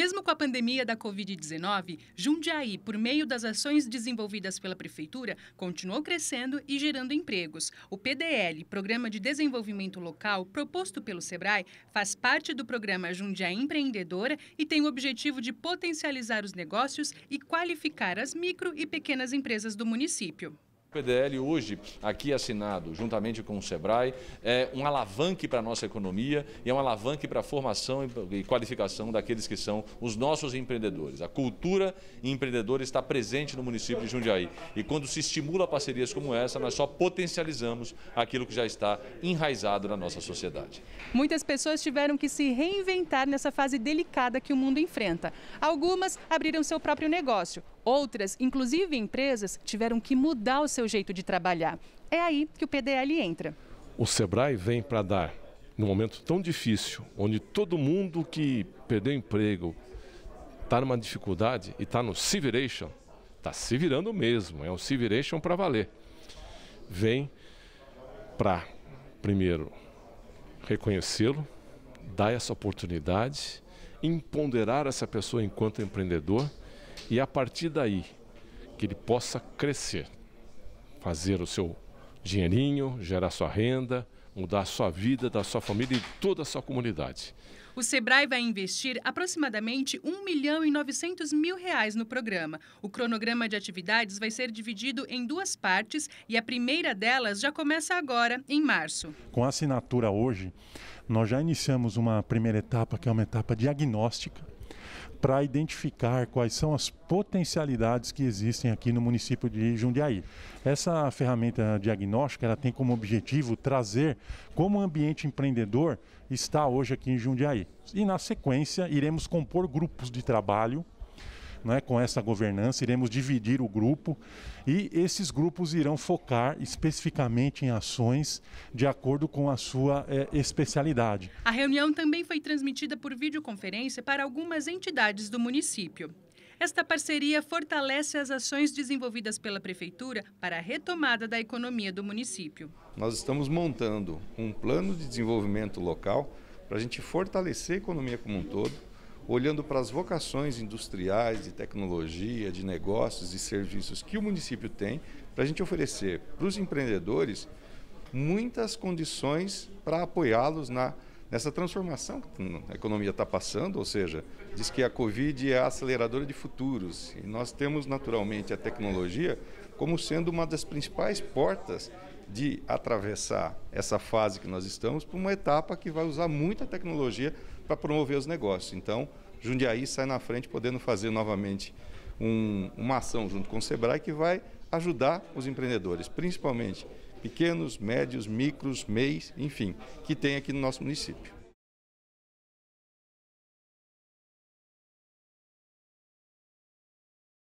Mesmo com a pandemia da Covid-19, Jundiaí, por meio das ações desenvolvidas pela Prefeitura, continuou crescendo e gerando empregos. O PDL, Programa de Desenvolvimento Local, proposto pelo SEBRAE, faz parte do programa Jundiaí Empreendedora e tem o objetivo de potencializar os negócios e qualificar as micro e pequenas empresas do município. O PDL hoje, aqui assinado juntamente com o SEBRAE, é um alavanque para a nossa economia e é um alavanque para a formação e qualificação daqueles que são os nossos empreendedores. A cultura empreendedora está presente no município de Jundiaí e quando se estimula parcerias como essa, nós só potencializamos aquilo que já está enraizado na nossa sociedade. Muitas pessoas tiveram que se reinventar nessa fase delicada que o mundo enfrenta. Algumas abriram seu próprio negócio, Outras, inclusive empresas, tiveram que mudar o seu jeito de trabalhar. É aí que o PDL entra. O Sebrae vem para dar, num momento tão difícil, onde todo mundo que perdeu emprego está numa dificuldade e está no Civiration, está se virando mesmo, é um Civiration para valer. Vem para, primeiro, reconhecê-lo, dar essa oportunidade, empoderar essa pessoa enquanto empreendedor e a partir daí que ele possa crescer, fazer o seu dinheirinho, gerar sua renda, mudar a sua vida, da sua família e toda a sua comunidade. O Sebrae vai investir aproximadamente 1 milhão e 900 mil reais no programa. O cronograma de atividades vai ser dividido em duas partes e a primeira delas já começa agora, em março. Com a assinatura hoje, nós já iniciamos uma primeira etapa, que é uma etapa diagnóstica para identificar quais são as potencialidades que existem aqui no município de Jundiaí. Essa ferramenta diagnóstica ela tem como objetivo trazer como o ambiente empreendedor está hoje aqui em Jundiaí. E na sequência iremos compor grupos de trabalho né, com essa governança, iremos dividir o grupo e esses grupos irão focar especificamente em ações de acordo com a sua é, especialidade. A reunião também foi transmitida por videoconferência para algumas entidades do município. Esta parceria fortalece as ações desenvolvidas pela Prefeitura para a retomada da economia do município. Nós estamos montando um plano de desenvolvimento local para a gente fortalecer a economia como um todo, olhando para as vocações industriais, de tecnologia, de negócios e serviços que o município tem, para a gente oferecer para os empreendedores muitas condições para apoiá-los na nessa transformação que a economia está passando, ou seja, diz que a Covid é a aceleradora de futuros e nós temos naturalmente a tecnologia como sendo uma das principais portas de atravessar essa fase que nós estamos para uma etapa que vai usar muita tecnologia para promover os negócios. Então, Jundiaí sai na frente podendo fazer novamente um, uma ação junto com o Sebrae que vai ajudar os empreendedores, principalmente pequenos, médios, micros, MEIs, enfim, que tem aqui no nosso município.